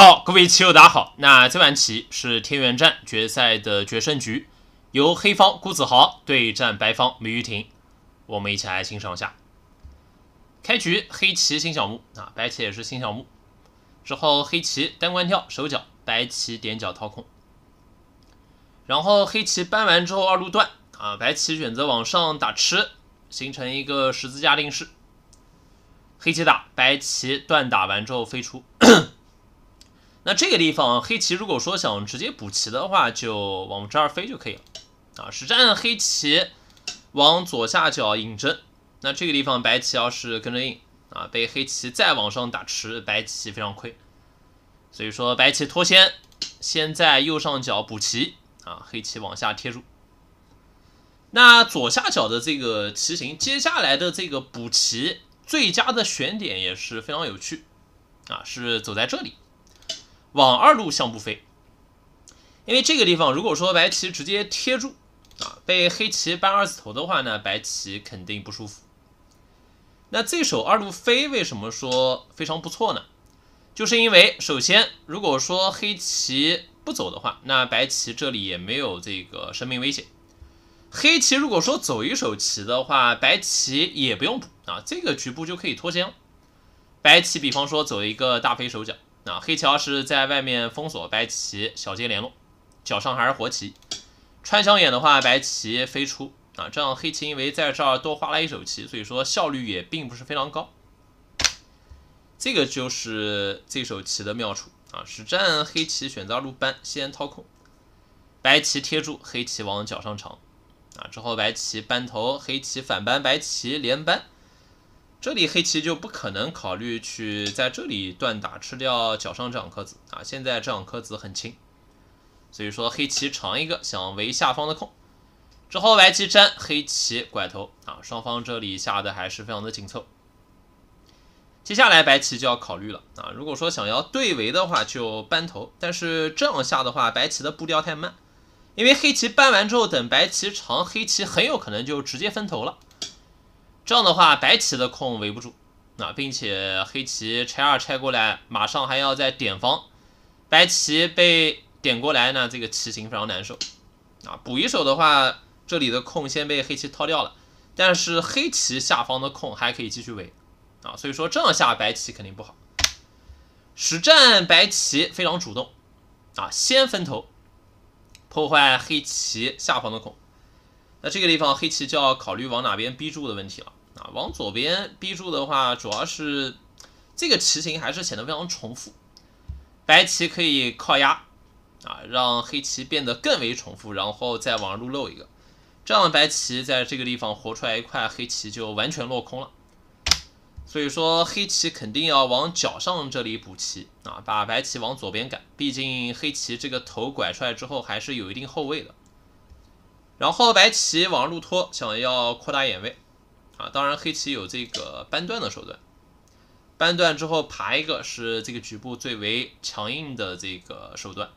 好，各位棋友，大家好。那这盘棋是天元战决赛的决胜局，由黑方辜子豪对战白方梅玉婷。我们一起来欣赏一下。开局黑棋新小目啊，白棋也是新小目。之后黑棋单关跳手脚，白棋点角掏空。然后黑棋搬完之后二路断啊，白棋选择往上打吃，形成一个十字架定式。黑棋打，白棋断打完之后飞出。那这个地方黑棋如果说想直接补棋的话，就往这儿飞就可以了啊。实战黑棋往左下角引针，那这个地方白棋要是跟着应啊，被黑棋再往上打吃，白棋非常亏。所以说白棋脱先，先在右上角补棋啊，黑棋往下贴住。那左下角的这个棋形，接下来的这个补棋最佳的选点也是非常有趣啊，是走在这里。往二路向步飞，因为这个地方，如果说白棋直接贴住啊，被黑棋扳二字头的话呢，白棋肯定不舒服。那这手二路飞为什么说非常不错呢？就是因为首先，如果说黑棋不走的话，那白棋这里也没有这个生命危险。黑棋如果说走一手棋的话，白棋也不用补啊，这个局部就可以脱先。白棋比方说走一个大飞手角。啊，黑棋是在外面封锁，白棋小接联络，脚上还是活棋。穿墙眼的话，白棋飞出啊，这样黑棋因为在这儿多花了一手棋，所以说效率也并不是非常高。这个就是这手棋的妙处啊！实战黑棋选择二路扳，先掏空，白棋贴住，黑棋往脚上长啊，之后白棋扳头，黑棋反扳，白棋连扳。这里黑棋就不可能考虑去在这里断打吃掉脚上这两颗子啊，现在这两颗子很轻，所以说黑棋长一个想围下方的空，之后白棋粘黑棋拐头啊，双方这里下的还是非常的紧凑。接下来白棋就要考虑了啊，如果说想要对围的话就扳头，但是这样下的话白棋的步调太慢，因为黑棋扳完之后等白棋长，黑棋很有可能就直接分头了。这样的话，白棋的空围不住啊，并且黑棋拆二拆过来，马上还要再点防，白棋被点过来呢，这个棋形非常难受啊。补一手的话，这里的空先被黑棋掏掉了，但是黑棋下方的空还可以继续围啊，所以说这样下白棋肯定不好。实战白棋非常主动啊，先分头破坏黑棋下方的空，那这个地方黑棋就要考虑往哪边逼住的问题了。啊，往左边逼住的话，主要是这个棋形还是显得非常重复。白棋可以靠压啊，让黑棋变得更为重复，然后再往路露一个，这样白棋在这个地方活出来一块，黑棋就完全落空了。所以说黑棋肯定要往角上这里补棋啊，把白棋往左边赶，毕竟黑棋这个头拐出来之后还是有一定后位的。然后白棋往路拖，想要扩大眼位。啊，当然黑棋有这个扳断的手段，扳断之后爬一个是这个局部最为强硬的这个手段。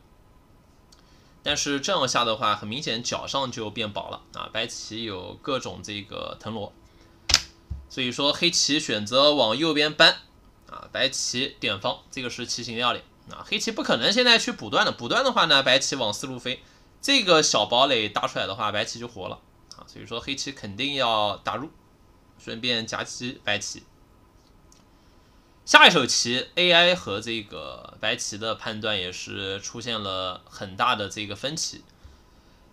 但是这样下的话，很明显脚上就变薄了啊。白棋有各种这个藤萝，所以说黑棋选择往右边扳啊。白棋点方，这个是棋形要领。啊。黑棋不可能现在去补断的，补断的话呢，白棋往四路飞，这个小堡垒搭出来的话，白棋就活了啊。所以说黑棋肯定要打入。顺便夹棋白棋，下一手棋，AI 和这个白棋的判断也是出现了很大的这个分歧。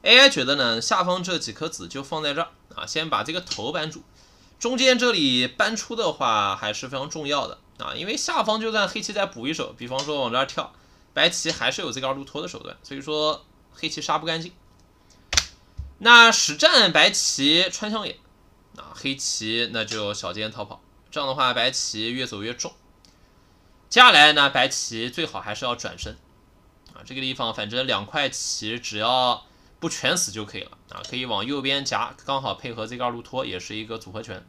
AI 觉得呢，下方这几颗子就放在这儿啊，先把这个头扳住。中间这里搬出的话还是非常重要的啊，因为下方就算黑棋再补一手，比方说往这儿跳，白棋还是有这个二路拖的手段，所以说黑棋杀不干净。那实战白棋穿墙眼，啊，黑棋那就小尖逃跑，这样的话白棋越走越重。接下来呢，白棋最好还是要转身啊，这个地方反正两块棋只要不全死就可以了啊，可以往右边夹，刚好配合这个二路拖，也是一个组合拳。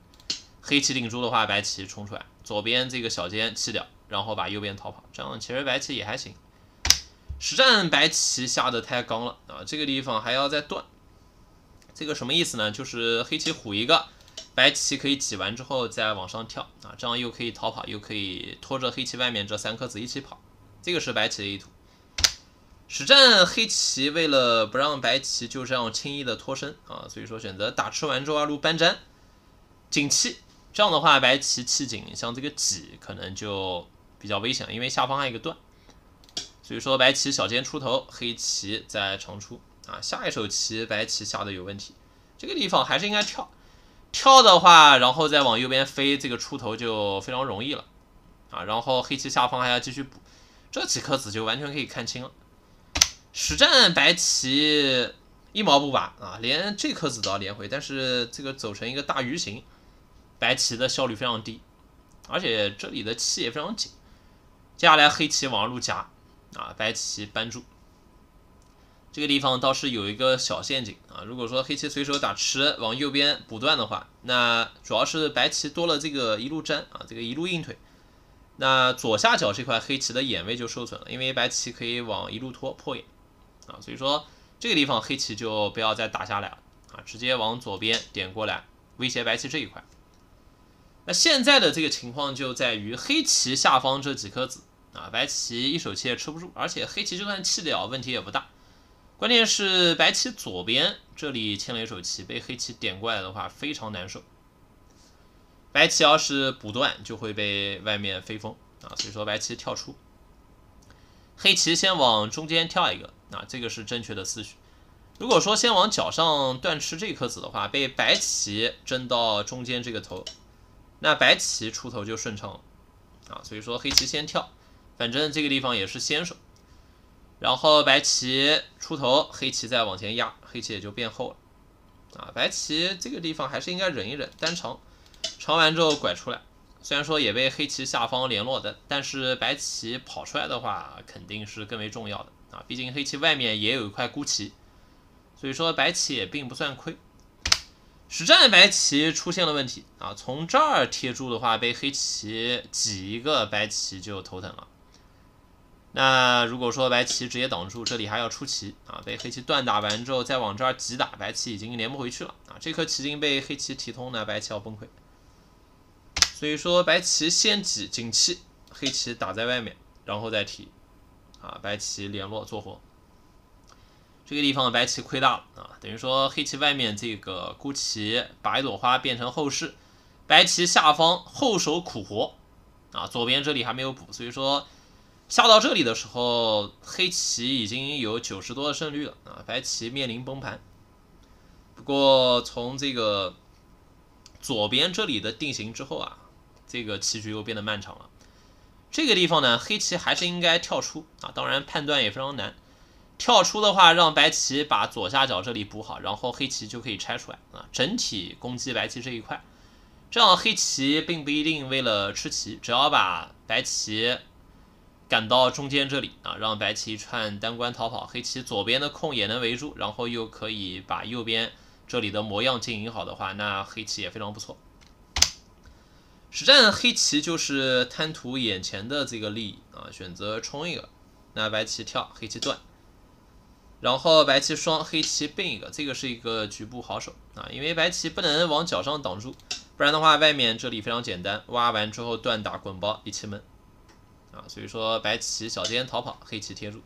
黑棋顶住的话，白棋冲出来，左边这个小尖弃掉，然后把右边逃跑，这样其实白棋也还行。实战白棋下的太刚了啊，这个地方还要再断。这个什么意思呢？就是黑棋虎一个。白棋可以挤完之后再往上跳啊，这样又可以逃跑，又可以拖着黑棋外面这三颗子一起跑。这个是白棋的意图。实战黑棋为了不让白棋就这样轻易的脱身啊，所以说选择打吃完之后二路搬粘紧气。这样的话，白棋气紧，像这个挤可能就比较危险，因为下方还有一个断。所以说白棋小尖出头，黑棋再长出啊。下一手棋白棋下的有问题，这个地方还是应该跳。跳的话，然后再往右边飞，这个出头就非常容易了，啊，然后黑棋下方还要继续补，这几颗子就完全可以看清了。实战白棋一毛不拔啊，连这颗子都要连回，但是这个走成一个大鱼形，白棋的效率非常低，而且这里的气也非常紧。接下来黑棋往路夹，啊，白棋扳住。这个地方倒是有一个小陷阱啊！如果说黑棋随手打吃往右边补断的话，那主要是白棋多了这个一路粘啊，这个一路硬腿。那左下角这块黑棋的眼位就受损了，因为白棋可以往一路拖破眼啊。所以说这个地方黑棋就不要再打下来了啊，直接往左边点过来威胁白棋这一块。那现在的这个情况就在于黑棋下方这几颗子啊，白棋一手棋也吃不住，而且黑棋就算弃掉问题也不大。关键是白棋左边这里牵了一手棋，被黑棋点过来的话非常难受。白棋要是补断，就会被外面飞风啊，所以说白棋跳出。黑棋先往中间跳一个，啊，这个是正确的思绪。如果说先往角上断吃这颗子的话，被白棋争到中间这个头，那白棋出头就顺畅了啊，所以说黑棋先跳，反正这个地方也是先手。然后白棋出头，黑棋再往前压，黑棋也就变厚了。啊，白棋这个地方还是应该忍一忍，单长，长完之后拐出来。虽然说也被黑棋下方联络的，但是白棋跑出来的话，肯定是更为重要的啊。毕竟黑棋外面也有一块孤棋，所以说白棋也并不算亏。实战白棋出现了问题啊，从这儿贴住的话，被黑棋挤一个白棋就头疼了。那如果说白棋直接挡住，这里还要出棋啊，被黑棋断打完之后再往这儿挤打，白棋已经连不回去了啊！这颗棋筋被黑棋提通呢，白棋要崩溃。所以说白棋先挤进气，黑棋打在外面，然后再提啊！白棋联络做活，这个地方白棋亏大了啊！等于说黑棋外面这个孤棋把一朵花变成后势，白棋下方后手苦活啊！左边这里还没有补，所以说。下到这里的时候，黑棋已经有九十多的胜率了啊，白棋面临崩盘。不过从这个左边这里的定型之后啊，这个棋局又变得漫长了。这个地方呢，黑棋还是应该跳出啊，当然判断也非常难。跳出的话，让白棋把左下角这里补好，然后黑棋就可以拆出来啊，整体攻击白棋这一块。这样黑棋并不一定为了吃棋，只要把白棋。赶到中间这里啊，让白棋串单关逃跑，黑棋左边的空也能围住，然后又可以把右边这里的模样经营好的话，那黑棋也非常不错。实战黑棋就是贪图眼前的这个利益啊，选择冲一个，那白棋跳，黑棋断，然后白棋双，黑棋并一个，这个是一个局部好手啊，因为白棋不能往角上挡住，不然的话外面这里非常简单，挖完之后断打滚包一气闷。啊，所以说白棋小尖逃跑，黑棋贴住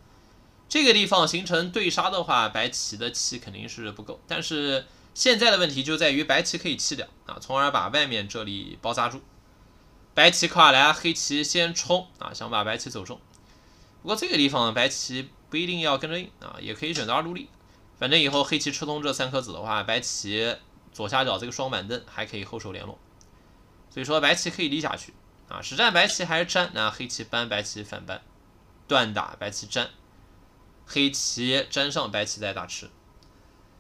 这个地方形成对杀的话，白棋的气肯定是不够。但是现在的问题就在于白棋可以弃掉啊，从而把外面这里包扎住。白棋靠来，黑棋先冲啊，想把白棋走中。不过这个地方白棋不一定要跟着啊，也可以选择二路立。反正以后黑棋吃通这三颗子的话，白棋左下角这个双板凳还可以后手联络。所以说白棋可以立下去。啊，实战白棋还是粘，那黑棋扳白棋反扳，断打白棋粘，黑棋粘上白棋再打吃。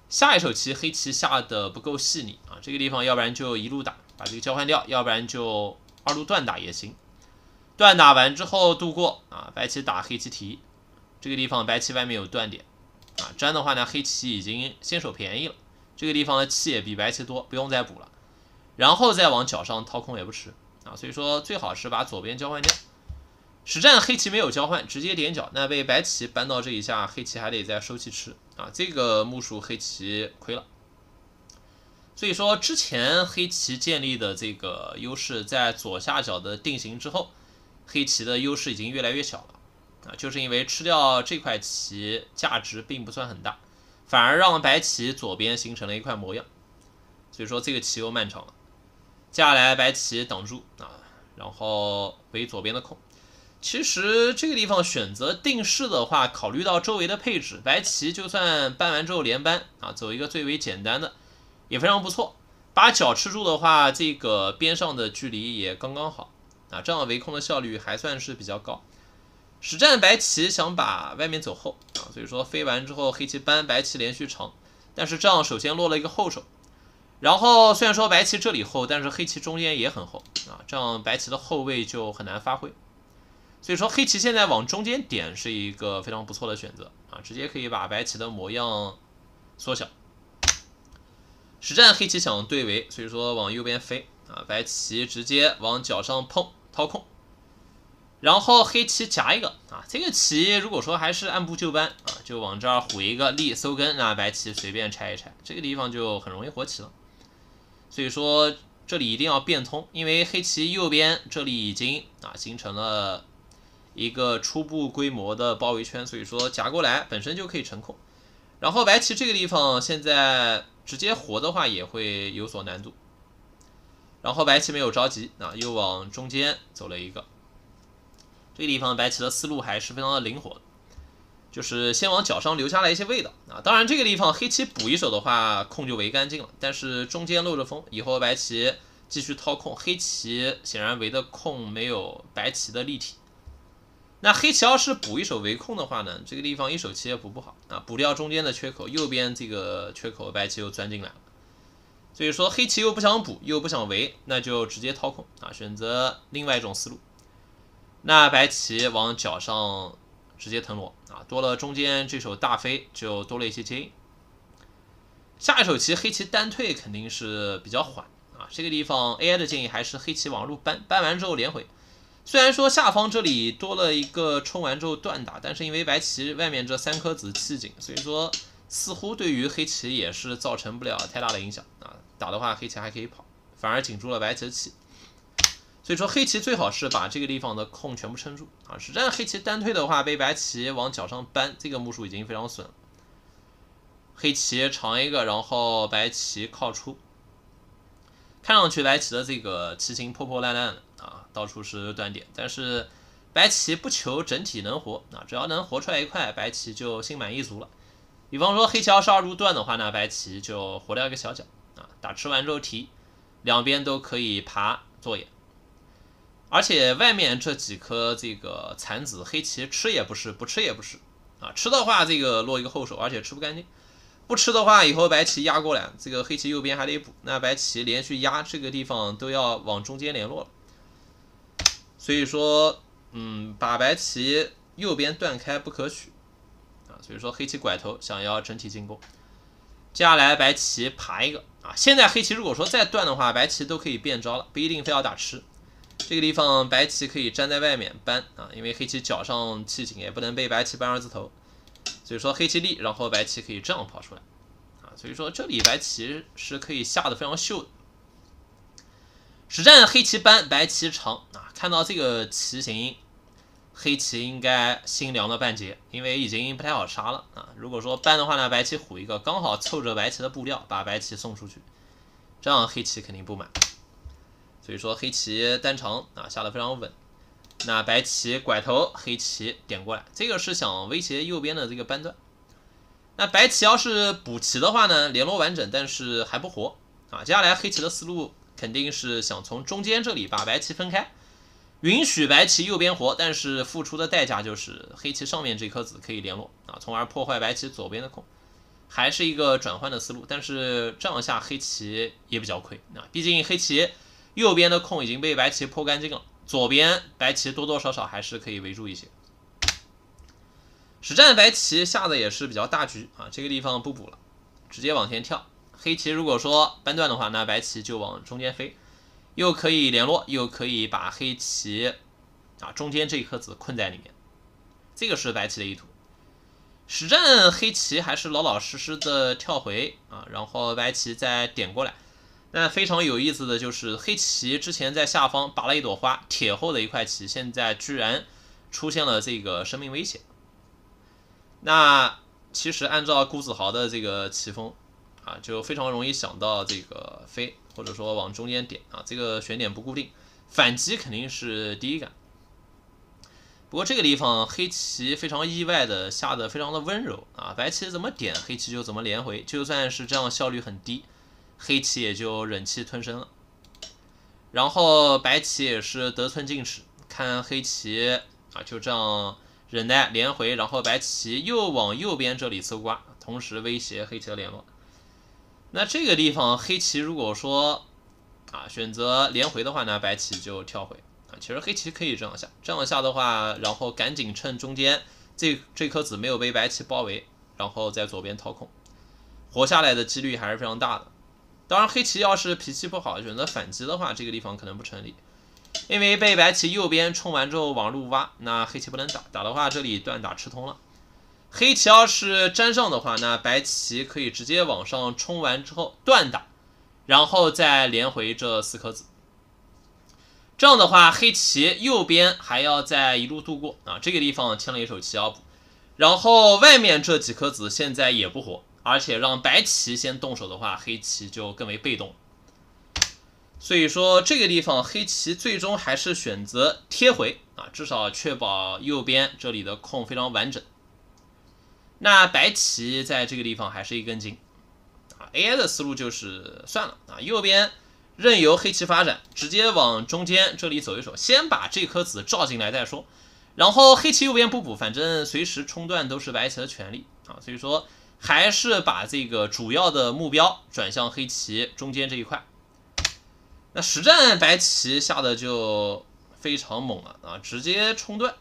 下一手棋黑棋下的不够细腻啊，这个地方要不然就一路打，把这个交换掉，要不然就二路断打也行。断打完之后渡过啊，白棋打黑棋提，这个地方白棋外面有断点啊，粘的话呢，黑棋已经先手便宜了，这个地方的气也比白棋多，不用再补了，然后再往脚上掏空也不迟。所以说，最好是把左边交换掉。实战黑棋没有交换，直接点角，那被白棋扳到这一下，黑棋还得再收气吃啊。这个目数黑棋亏了。所以说，之前黑棋建立的这个优势，在左下角的定型之后，黑棋的优势已经越来越小了啊，就是因为吃掉这块棋价值并不算很大，反而让白棋左边形成了一块模样。所以说，这个棋又漫长了。接下来白棋挡住啊，然后围左边的空。其实这个地方选择定式的话，考虑到周围的配置，白棋就算搬完之后连搬啊，走一个最为简单的也非常不错。把角吃住的话，这个边上的距离也刚刚好啊，这样围空的效率还算是比较高。实战白棋想把外面走后啊，所以说飞完之后黑棋搬，白棋连续长，但是这样首先落了一个后手。然后虽然说白棋这里厚，但是黑棋中间也很厚啊，这样白棋的后位就很难发挥。所以说黑棋现在往中间点是一个非常不错的选择啊，直接可以把白棋的模样缩小。实战黑棋想对围，所以说往右边飞啊，白棋直接往角上碰掏空，然后黑棋夹一个啊，这个棋如果说还是按部就班啊，就往这儿虎一个立搜根，那白棋随便拆一拆，这个地方就很容易活棋了。所以说这里一定要变通，因为黑棋右边这里已经啊形成了一个初步规模的包围圈，所以说夹过来本身就可以成空。然后白棋这个地方现在直接活的话也会有所难度。然后白棋没有着急啊，又往中间走了一个。这个地方白棋的思路还是非常的灵活。就是先往脚上留下来一些味道啊！当然这个地方黑棋补一手的话，空就围干净了，但是中间漏着风，以后白棋继续掏空，黑棋显然围的空没有白棋的立体。那黑棋要是补一手围空的话呢？这个地方一手棋也补不好啊！补掉中间的缺口，右边这个缺口白棋又钻进来了，所以说黑棋又不想补，又不想围，那就直接掏空啊！选择另外一种思路。那白棋往脚上。直接腾挪啊，多了中间这手大飞就多了一些接应。下一手棋黑棋单退肯定是比较缓啊，这个地方 AI 的建议还是黑棋往路搬，搬完之后连回。虽然说下方这里多了一个冲完之后断打，但是因为白棋外面这三颗子气紧，所以说似乎对于黑棋也是造成不了太大的影响啊。打的话黑棋还可以跑，反而紧住了白棋的气。所以说黑棋最好是把这个地方的空全部撑住啊！实际上黑棋单推的话，被白棋往脚上扳，这个目数已经非常损。黑棋长一个，然后白棋靠出。看上去白棋的这个棋形破破烂烂的啊，到处是断点。但是白棋不求整体能活啊，只要能活出来一块，白棋就心满意足了。比方说黑棋要是二入断的话那白棋就活掉一个小角啊，打吃完肉提，两边都可以爬做眼。而且外面这几颗这个残子黑棋吃也不是，不吃也不是，啊，吃的话这个落一个后手，而且吃不干净；不吃的话，以后白棋压过来，这个黑棋右边还得补，那白棋连续压这个地方都要往中间联络了。所以说，嗯，把白棋右边断开不可取，啊，所以说黑棋拐头想要整体进攻，接下来白棋爬一个啊，现在黑棋如果说再断的话，白棋都可以变招了，不一定非要打吃。这个地方白棋可以粘在外面搬啊，因为黑棋脚上气紧也不能被白棋扳二字头，所以说黑棋立，然后白棋可以这样跑出来啊，所以说这里白棋是可以下的非常秀的。实战黑棋搬，白棋长啊，看到这个棋形，黑棋应该心凉了半截，因为已经不太好杀了啊。如果说搬的话呢，白棋虎一个，刚好凑着白棋的布料把白棋送出去，这样黑棋肯定不满。所以说黑棋单长啊，下的非常稳。那白棋拐头，黑棋点过来，这个是想威胁右边的这个扳段。那白棋要是补棋的话呢，联络完整，但是还不活啊。接下来黑棋的思路肯定是想从中间这里把白棋分开，允许白棋右边活，但是付出的代价就是黑棋上面这颗子可以联络啊，从而破坏白棋左边的空，还是一个转换的思路。但是这样下黑棋也比较亏，啊，毕竟黑棋。右边的空已经被白棋破干净了，左边白棋多多少少还是可以围住一些。实战白棋下的也是比较大局啊，这个地方不补了，直接往前跳。黑棋如果说扳断的话，那白棋就往中间飞，又可以联络，又可以把黑棋啊中间这一颗子困在里面。这个是白棋的意图。实战黑棋还是老老实实的跳回啊，然后白棋再点过来。那非常有意思的就是，黑棋之前在下方拔了一朵花，铁后的一块棋，现在居然出现了这个生命危险。那其实按照顾子豪的这个棋风啊，就非常容易想到这个飞，或者说往中间点啊，这个选点不固定，反击肯定是第一感。不过这个地方黑棋非常意外的下的非常的温柔啊，白棋怎么点，黑棋就怎么连回，就算是这样效率很低。黑棋也就忍气吞声了，然后白棋也是得寸进尺，看黑棋啊就这样忍耐连回，然后白棋又往右边这里搜刮，同时威胁黑棋的联络。那这个地方黑棋如果说啊选择连回的话呢，白棋就跳回啊。其实黑棋可以这样下，这样下的话，然后赶紧趁中间这这颗子没有被白棋包围，然后在左边掏空，活下来的几率还是非常大的。当然，黑棋要是脾气不好，选择反击的话，这个地方可能不成立，因为被白棋右边冲完之后往路挖，那黑棋不能打，打的话这里断打吃通了。黑棋要是粘上的话，那白棋可以直接往上冲完之后断打，然后再连回这四颗子。这样的话，黑棋右边还要再一路度过啊，这个地方欠了一手棋要补，然后外面这几颗子现在也不活。而且让白棋先动手的话，黑棋就更为被动。所以说，这个地方黑棋最终还是选择贴回啊，至少确保右边这里的空非常完整。那白棋在这个地方还是一根筋啊，AI 的思路就是算了啊，右边任由黑棋发展，直接往中间这里走一手，先把这颗子照进来再说。然后黑棋右边不补，反正随时冲断都是白棋的权利啊，所以说。还是把这个主要的目标转向黑棋中间这一块。那实战白棋下的就非常猛了啊，直接冲断。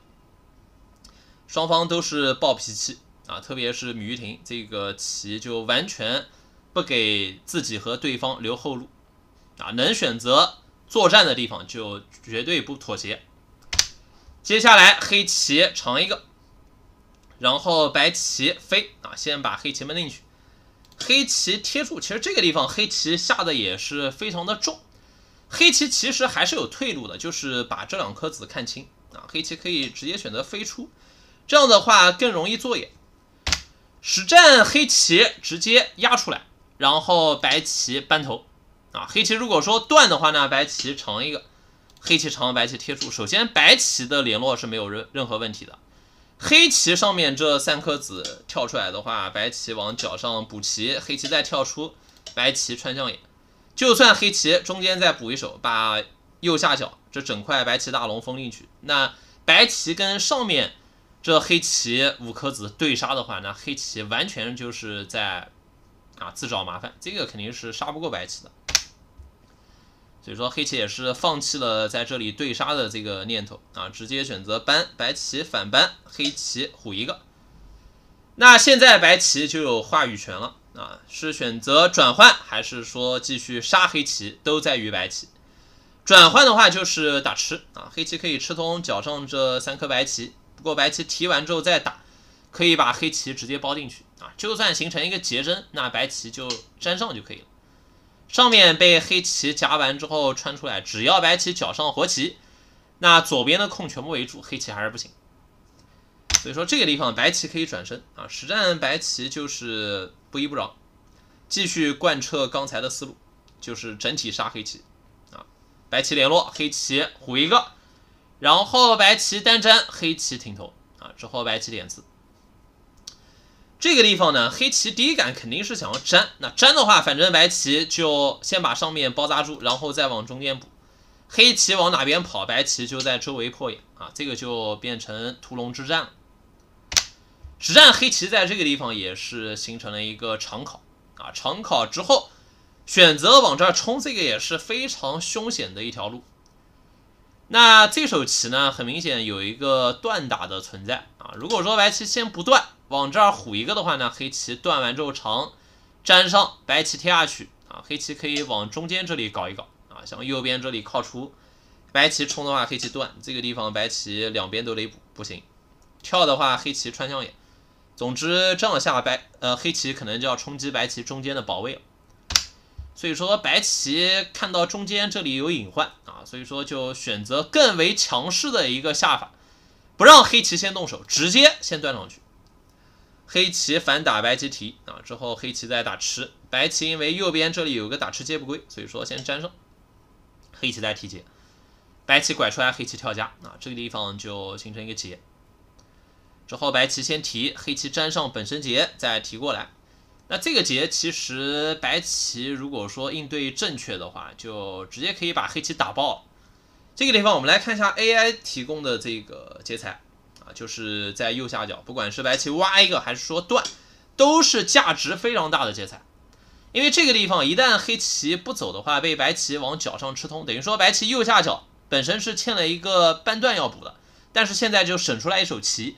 双方都是暴脾气啊，特别是米玉婷这个棋就完全不给自己和对方留后路啊，能选择作战的地方就绝对不妥协。接下来黑棋长一个。然后白棋飞啊，先把黑棋闷进去，黑棋贴住。其实这个地方黑棋下的也是非常的重黑棋其实还是有退路的，就是把这两颗子看清啊，黑棋可以直接选择飞出，这样的话更容易做眼。实战黑棋直接压出来，然后白棋扳头啊，黑棋如果说断的话呢，白棋长一个，黑棋长，白棋贴住。首先白棋的联络是没有任任何问题的。黑棋上面这三颗子跳出来的话，白棋往角上补棋，黑棋再跳出，白棋穿象眼。就算黑棋中间再补一手，把右下角这整块白棋大龙封进去，那白棋跟上面这黑棋五颗子对杀的话，那黑棋完全就是在啊自找麻烦，这个肯定是杀不过白棋的。所以说黑棋也是放弃了在这里对杀的这个念头啊，直接选择搬白棋反搬，黑棋虎一个。那现在白棋就有话语权了啊，是选择转换还是说继续杀黑棋，都在于白棋。转换的话就是打吃啊，黑棋可以吃通脚上这三颗白棋，不过白棋提完之后再打，可以把黑棋直接包进去啊，就算形成一个结针，那白棋就粘上就可以了。上面被黑棋夹完之后穿出来，只要白棋脚上活棋，那左边的空全部围住，黑棋还是不行。所以说这个地方白棋可以转身啊，实战白棋就是不依不饶，继续贯彻刚才的思路，就是整体杀黑棋啊，白棋联络，黑棋虎一个，然后白棋单粘，黑棋停头啊，之后白棋点子。这个地方呢，黑棋第一杆肯定是想要粘，那粘的话，反正白棋就先把上面包扎住，然后再往中间补。黑棋往哪边跑，白棋就在周围破眼啊，这个就变成屠龙之战了。实战黑棋在这个地方也是形成了一个长考啊，长考之后选择往这儿冲，这个也是非常凶险的一条路。那这手棋呢，很明显有一个断打的存在啊，如果说白棋先不断。往这儿虎一个的话呢，黑棋断完之后长粘上，白棋贴下去啊。黑棋可以往中间这里搞一搞啊，像右边这里靠出。白棋冲的话，黑棋断这个地方，白棋两边都得补，不行。跳的话，黑棋穿象眼。总之这样下白呃黑棋可能就要冲击白棋中间的保卫了。所以说白棋看到中间这里有隐患啊，所以说就选择更为强势的一个下法，不让黑棋先动手，直接先断上去。黑棋反打白棋提啊，之后黑棋再打吃，白棋因为右边这里有个打吃接不归，所以说先粘上，黑棋再提劫，白棋拐出来，黑棋跳家，啊，这个地方就形成一个劫，之后白棋先提，黑棋粘上本身劫再提过来，那这个劫其实白棋如果说应对正确的话，就直接可以把黑棋打爆这个地方我们来看一下 AI 提供的这个劫材。就是在右下角，不管是白棋挖一个还是说断，都是价值非常大的劫材。因为这个地方一旦黑棋不走的话，被白棋往角上吃通，等于说白棋右下角本身是欠了一个半段要补的，但是现在就省出来一手棋，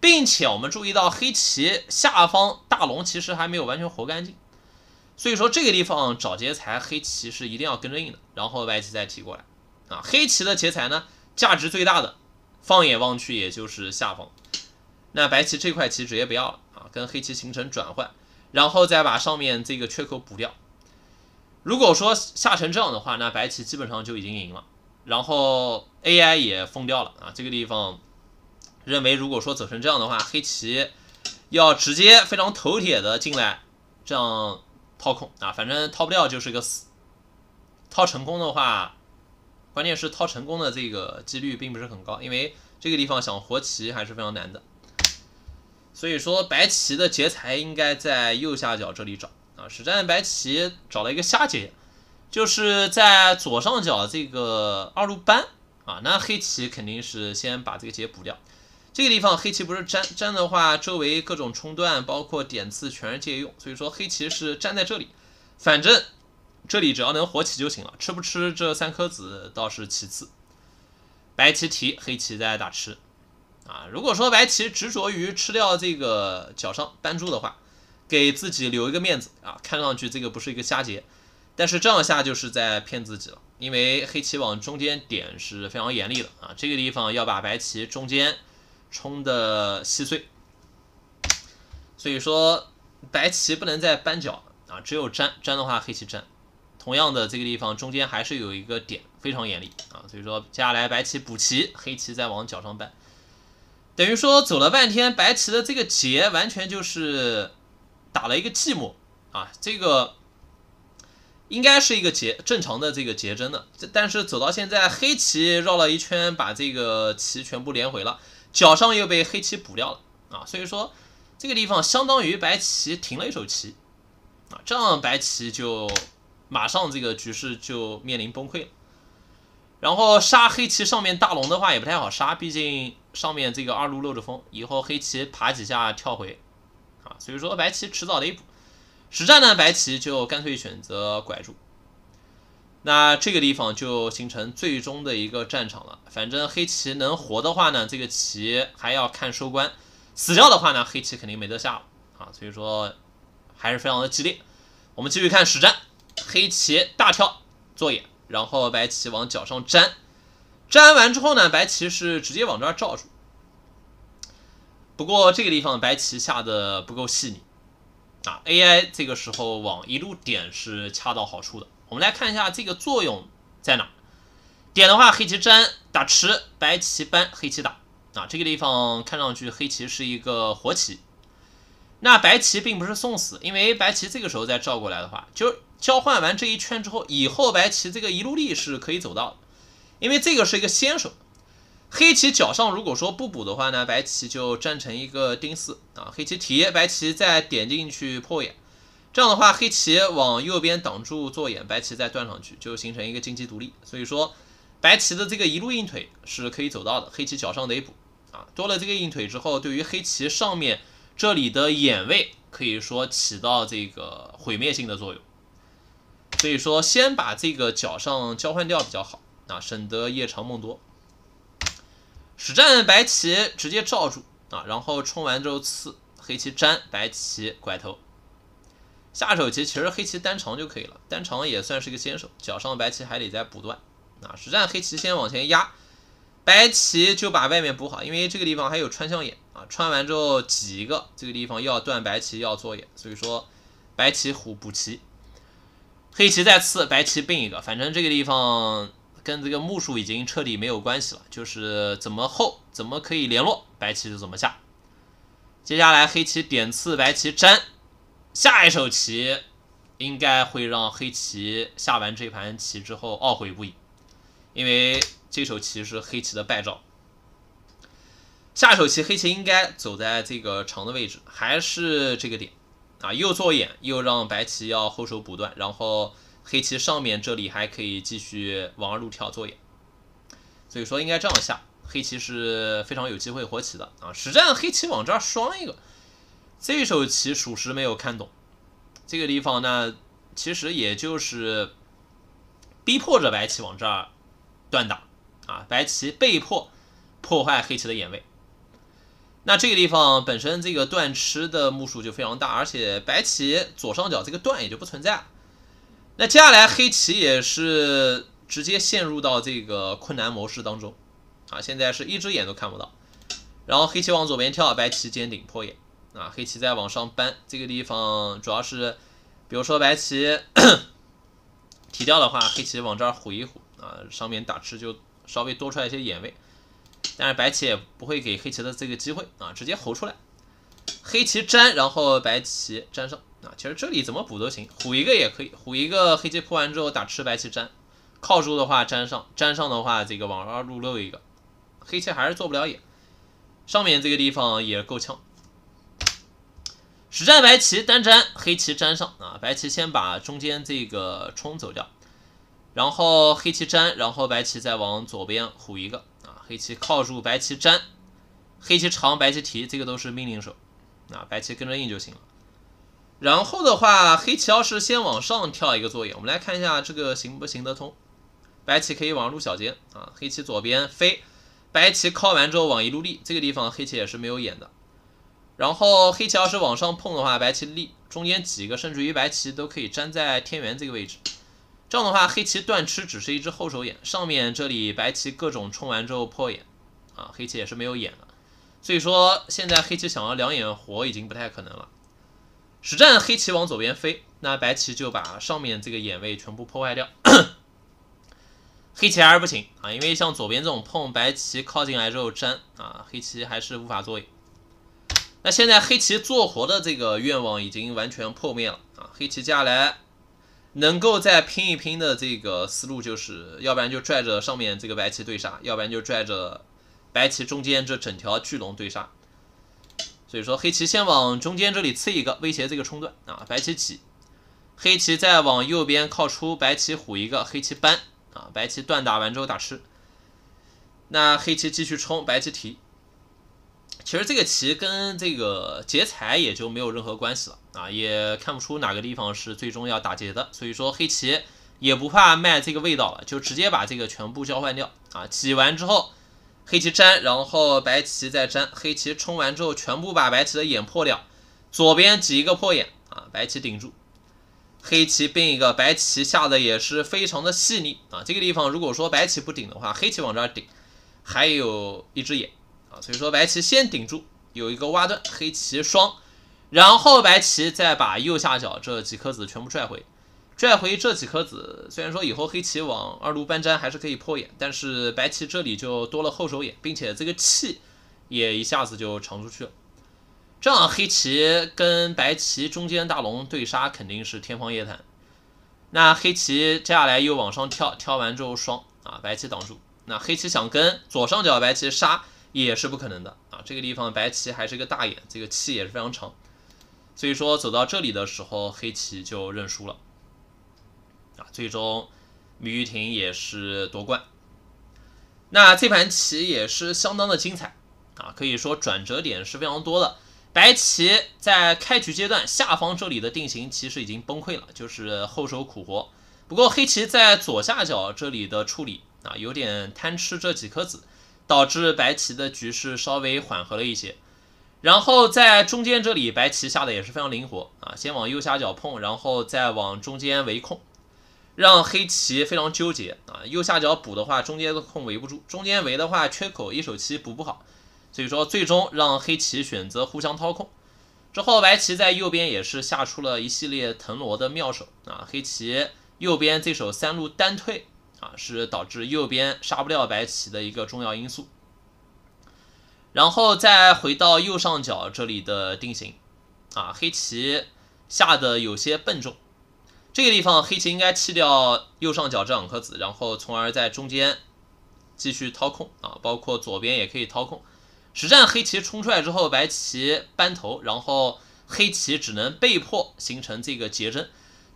并且我们注意到黑棋下方大龙其实还没有完全活干净，所以说这个地方找劫材，黑棋是一定要跟着应的，然后白棋再提过来啊。黑棋的劫材呢，价值最大的。放眼望去，也就是下方，那白棋这块棋直接不要了啊，跟黑棋形成转换，然后再把上面这个缺口补掉。如果说下成这样的话，那白棋基本上就已经赢了。然后 AI 也封掉了啊，这个地方认为如果说走成这样的话，黑棋要直接非常头铁的进来，这样掏空啊，反正掏不掉就是个死。掏成功的话。关键是掏成功的这个几率并不是很高，因为这个地方想活棋还是非常难的。所以说白棋的劫材应该在右下角这里找啊。实战白棋找了一个瞎劫，就是在左上角这个二路扳啊。那黑棋肯定是先把这个劫补掉。这个地方黑棋不是粘粘的话，周围各种冲断，包括点刺全是借用。所以说黑棋是粘在这里，反正。这里只要能活起就行了，吃不吃这三颗子倒是其次。白棋提，黑棋在打吃。啊，如果说白棋执着于吃掉这个角上搬住的话，给自己留一个面子啊，看上去这个不是一个佳劫。但是这样下就是在骗自己了，因为黑棋往中间点是非常严厉的啊，这个地方要把白棋中间冲的稀碎。所以说白棋不能再搬角啊，只有粘粘的话，黑棋粘。同样的，这个地方中间还是有一个点，非常严厉啊，所以说接下来白棋补棋，黑棋再往角上扳，等于说走了半天，白棋的这个劫完全就是打了一个寂寞啊，这个应该是一个劫正常的这个劫真的，但是走到现在，黑棋绕了一圈，把这个棋全部连回了，脚上又被黑棋补掉了啊，所以说这个地方相当于白棋停了一手棋啊，这样白棋就。马上这个局势就面临崩溃了，然后杀黑棋上面大龙的话也不太好杀，毕竟上面这个二路漏着风，以后黑棋爬几下跳回，啊，所以说白棋迟早得补。实战呢，白棋就干脆选择拐住，那这个地方就形成最终的一个战场了。反正黑棋能活的话呢，这个棋还要看收官；死掉的话呢，黑棋肯定没得下了啊，所以说还是非常的激烈。我们继续看实战。黑棋大跳做眼，然后白棋往角上粘，粘完之后呢，白棋是直接往这儿罩住。不过这个地方白棋下的不够细腻啊，AI 这个时候往一路点是恰到好处的。我们来看一下这个作用在哪。点的话，黑棋粘打吃，白棋搬黑棋打啊。这个地方看上去黑棋是一个活棋，那白棋并不是送死，因为白棋这个时候再照过来的话就。交换完这一圈之后，以后白棋这个一路力是可以走到的，因为这个是一个先手。黑棋角上如果说不补的话呢，白棋就站成一个钉四啊。黑棋提，白棋再点进去破眼，这样的话黑棋往右边挡住做眼，白棋再断上去就形成一个经济独立。所以说，白棋的这个一路硬腿是可以走到的。黑棋角上得补啊，多了这个硬腿之后，对于黑棋上面这里的眼位可以说起到这个毁灭性的作用。所以说，先把这个角上交换掉比较好啊，省得夜长梦多。实战白棋直接罩住啊，然后冲完之后刺黑棋粘白棋拐头。下手棋其实黑棋单长就可以了，单长也算是个先手。角上白棋还得再补断啊。实战黑棋先往前压，白棋就把外面补好，因为这个地方还有穿象眼啊。穿完之后挤一个，这个地方要断白棋要做眼，所以说白棋虎补棋。黑棋再刺，白棋并一个，反正这个地方跟这个目数已经彻底没有关系了，就是怎么后，怎么可以联络，白棋是怎么下。接下来黑棋点刺，白棋粘，下一手棋应该会让黑棋下完这盘棋之后懊悔不已，因为这手棋是黑棋的败招。下一手棋，黑棋应该走在这个长的位置，还是这个点。啊，又做眼，又让白棋要后手补断，然后黑棋上面这里还可以继续往二路跳做眼，所以说应该这样下，黑棋是非常有机会活棋的啊。实战黑棋往这儿双一个，这一手棋属实没有看懂。这个地方呢，其实也就是逼迫着白棋往这儿断打啊，白棋被迫破坏黑棋的眼位。那这个地方本身这个断吃的目数就非常大，而且白棋左上角这个断也就不存在了。那接下来黑棋也是直接陷入到这个困难模式当中啊，现在是一只眼都看不到。然后黑棋往左边跳，白棋尖顶破眼啊，黑棋再往上扳。这个地方主要是，比如说白棋 提掉的话，黑棋往这儿一虎啊，上面打吃就稍微多出来一些眼位。但是白棋也不会给黑棋的这个机会啊，直接吼出来，黑棋粘，然后白棋粘上啊。其实这里怎么补都行，虎一个也可以，虎一个黑棋扑完之后打吃白棋粘，靠住的话粘上，粘上的话这个往上露露一个，黑棋还是做不了野，上面这个地方也够呛。实战白棋单粘，黑棋粘上啊，白棋先把中间这个冲走掉，然后黑棋粘，然后白棋再往左边虎一个。黑棋靠住，白棋粘；黑棋长，白棋提，这个都是命令手。啊，白棋跟着应就行了。然后的话，黑棋要是先往上跳一个作用，我们来看一下这个行不行得通。白棋可以往路小尖，啊，黑棋左边飞，白棋靠完之后往一路立，这个地方黑棋也是没有眼的。然后黑棋要是往上碰的话，白棋立中间几个，甚至于白棋都可以粘在天元这个位置。这样的话，黑棋断吃只是一只后手眼，上面这里白棋各种冲完之后破眼，啊，黑棋也是没有眼了。所以说，现在黑棋想要两眼活已经不太可能了。实战黑棋往左边飞，那白棋就把上面这个眼位全部破坏掉。黑棋还是不行啊，因为像左边这种碰白棋靠近来之后粘，啊，黑棋还是无法做眼。那现在黑棋做活的这个愿望已经完全破灭了啊，黑棋接下来。能够再拼一拼的这个思路，就是要不然就拽着上面这个白棋对杀，要不然就拽着白棋中间这整条巨龙对杀。所以说黑棋先往中间这里刺一个，威胁这个冲段啊，白棋挤，黑棋再往右边靠出，白棋虎一个，黑棋搬啊，白棋断打完之后打吃，那黑棋继续冲，白棋提。其实这个棋跟这个劫财也就没有任何关系了。啊，也看不出哪个地方是最终要打劫的，所以说黑棋也不怕卖这个味道了，就直接把这个全部交换掉啊！挤完之后，黑棋粘，然后白棋再粘，黑棋冲完之后，全部把白棋的眼破掉，左边挤一个破眼啊，白棋顶住，黑棋并一个，白棋下的也是非常的细腻啊！这个地方如果说白棋不顶的话，黑棋往这儿顶，还有一只眼啊，所以说白棋先顶住，有一个挖断，黑棋双。然后白棋再把右下角这几颗子全部拽回，拽回这几颗子，虽然说以后黑棋往二路搬粘还是可以破眼，但是白棋这里就多了后手眼，并且这个气也一下子就长出去了。这样黑棋跟白棋中间大龙对杀肯定是天方夜谭。那黑棋接下来又往上跳，跳完之后双啊，白棋挡住，那黑棋想跟左上角白棋杀也是不可能的啊。这个地方白棋还是个大眼，这个气也是非常长。所以说走到这里的时候，黑棋就认输了，啊，最终米玉婷也是夺冠。那这盘棋也是相当的精彩啊，可以说转折点是非常多的。白棋在开局阶段下方这里的定型其实已经崩溃了，就是后手苦活。不过黑棋在左下角这里的处理啊，有点贪吃这几颗子，导致白棋的局势稍微缓和了一些。然后在中间这里，白棋下的也是非常灵活啊，先往右下角碰，然后再往中间围控，让黑棋非常纠结啊。右下角补的话，中间的空围不住；中间围的话，缺口一手棋补不好。所以说，最终让黑棋选择互相掏空。之后，白棋在右边也是下出了一系列腾挪的妙手啊。黑棋右边这手三路单退啊，是导致右边杀不掉白棋的一个重要因素。然后再回到右上角这里的定型，啊，黑棋下的有些笨重，这个地方黑棋应该弃掉右上角这两颗子，然后从而在中间继续掏空啊，包括左边也可以掏空。实战黑棋冲出来之后，白棋扳头，然后黑棋只能被迫形成这个结针，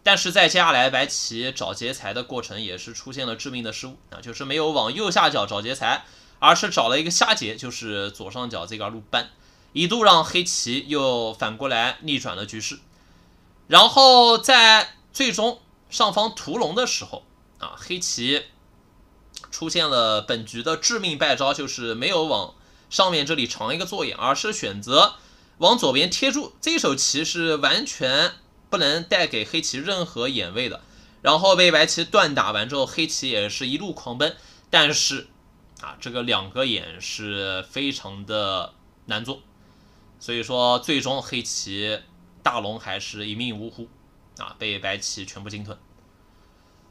但是在接下来白棋找劫材的过程也是出现了致命的失误啊，就是没有往右下角找劫材。而是找了一个瞎劫，就是左上角这个路班，一度让黑棋又反过来逆转了局势。然后在最终上方屠龙的时候啊，黑棋出现了本局的致命败招，就是没有往上面这里长一个坐眼，而是选择往左边贴住。这一手棋是完全不能带给黑棋任何眼位的。然后被白棋断打完之后，黑棋也是一路狂奔，但是。啊，这个两个眼是非常的难做，所以说最终黑棋大龙还是一命呜呼，啊，被白棋全部鲸吞。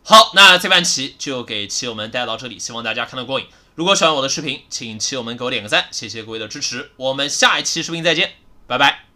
好，那这盘棋就给棋友们带到这里，希望大家看得过瘾。如果喜欢我的视频，请棋友们给我点个赞，谢谢各位的支持。我们下一期视频再见，拜拜。